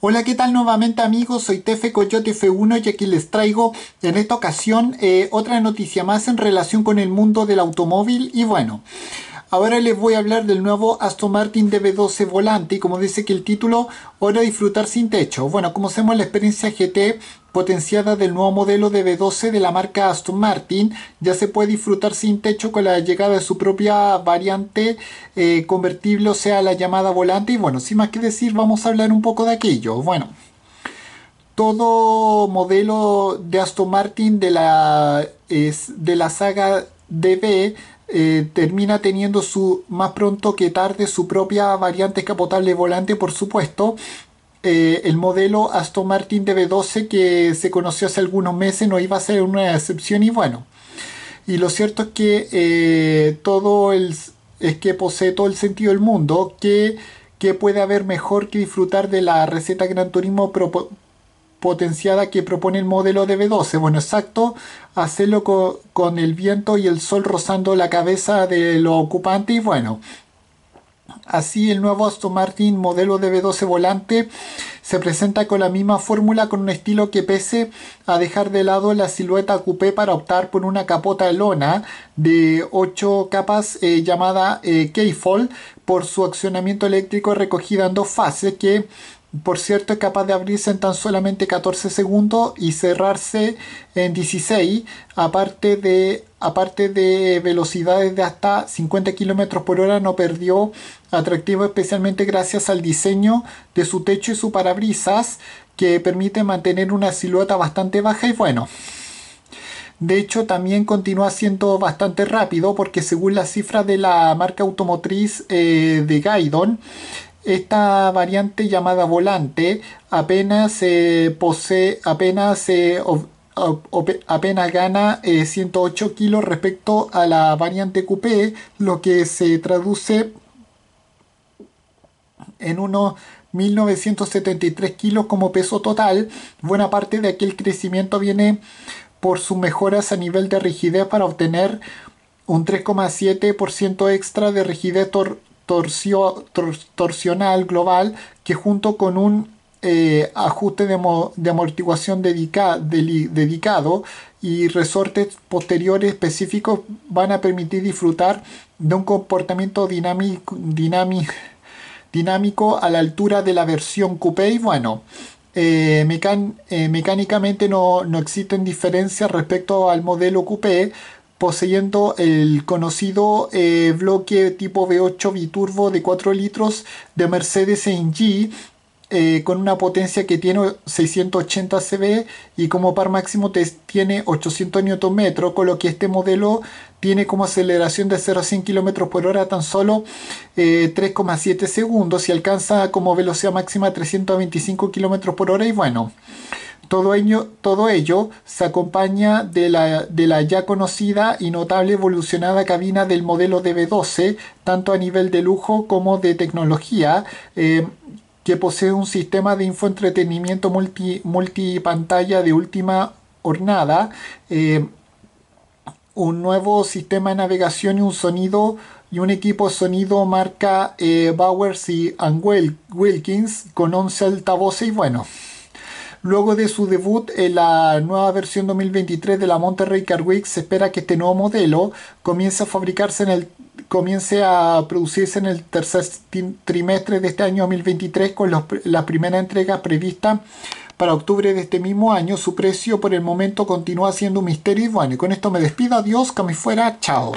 Hola, ¿qué tal nuevamente amigos? Soy Tefe Coyote F1 y aquí les traigo en esta ocasión eh, otra noticia más en relación con el mundo del automóvil y bueno... Ahora les voy a hablar del nuevo Aston Martin DB12 volante y como dice que el título, de disfrutar sin techo. Bueno, como hacemos la experiencia GT potenciada del nuevo modelo de b 12 de la marca Aston Martin, ya se puede disfrutar sin techo con la llegada de su propia variante eh, convertible, o sea, la llamada volante. Y bueno, sin más que decir, vamos a hablar un poco de aquello. Bueno, todo modelo de Aston Martin de la, de la saga DB eh, termina teniendo su más pronto que tarde su propia variante escapotable volante por supuesto eh, el modelo Aston Martin DB12 que se conoció hace algunos meses no iba a ser una excepción y bueno. Y lo cierto es que eh, todo el es que posee todo el sentido del mundo que, que puede haber mejor que disfrutar de la receta Gran Turismo potenciada que propone el modelo DB12. Bueno, exacto, hacerlo con, con el viento y el sol rozando la cabeza de los ocupantes y bueno, Así, el nuevo Aston Martin modelo de DB12 volante se presenta con la misma fórmula con un estilo que pese a dejar de lado la silueta coupé para optar por una capota de lona de 8 capas eh, llamada eh, por su accionamiento eléctrico recogida en dos fases que por cierto, es capaz de abrirse en tan solamente 14 segundos y cerrarse en 16, aparte de, aparte de velocidades de hasta 50 km por hora, no perdió atractivo especialmente gracias al diseño de su techo y su parabrisas, que permite mantener una silueta bastante baja y bueno. De hecho, también continúa siendo bastante rápido porque según las cifras de la marca automotriz eh, de Gaidon, esta variante llamada volante apenas posee, apenas apenas gana 108 eh, kilos respecto a la variante coupé, lo que se traduce en unos 1973 kilos como peso total. Buena parte de aquel crecimiento viene por sus mejoras a nivel de rigidez para obtener un 3,7% extra de rigidez tor torsional global que junto con un eh, ajuste de, amortiguación dedicado y resortes posteriores específicos van a permitir disfrutar de un comportamiento dinámico, dinámico, a la altura de la versión coupé y bueno eh, eh, mecánicamente no, no, existen diferencias respecto al modelo coupé poseyendo el conocido eh, bloque tipo V8 biturbo de 4 litros de Mercedes AMG eh, con una potencia que tiene 680 CV y como par máximo tiene 800 Nm, con lo que este modelo tiene como aceleración de 0 a 100 km por hora tan solo 3,7 eh, segundos y alcanza como velocidad máxima 325 km por hora y bueno. Todo ello, se acompaña de la, ya conocida y notable evolucionada cabina del modelo DB12, tanto a nivel de lujo como de tecnología, eh, que posee un sistema de infoentretenimiento multi, multipantalla de última hornada, eh, un nuevo sistema de navegación y un sonido y un equipo de sonido marca eh, Bowers y Wilkins con 11 altavoces y bueno. Luego de su debut en la nueva versión 2023 de la Monterrey Carwick, se espera que este nuevo modelo comience a fabricarse en el comience a producirse en el tercer trimestre de este año 2023 con las la primera entrega prevista para octubre de este mismo año. Su precio por el momento continúa siendo un misterio y bueno, y con esto me despido, adiós, que me fuera, chao.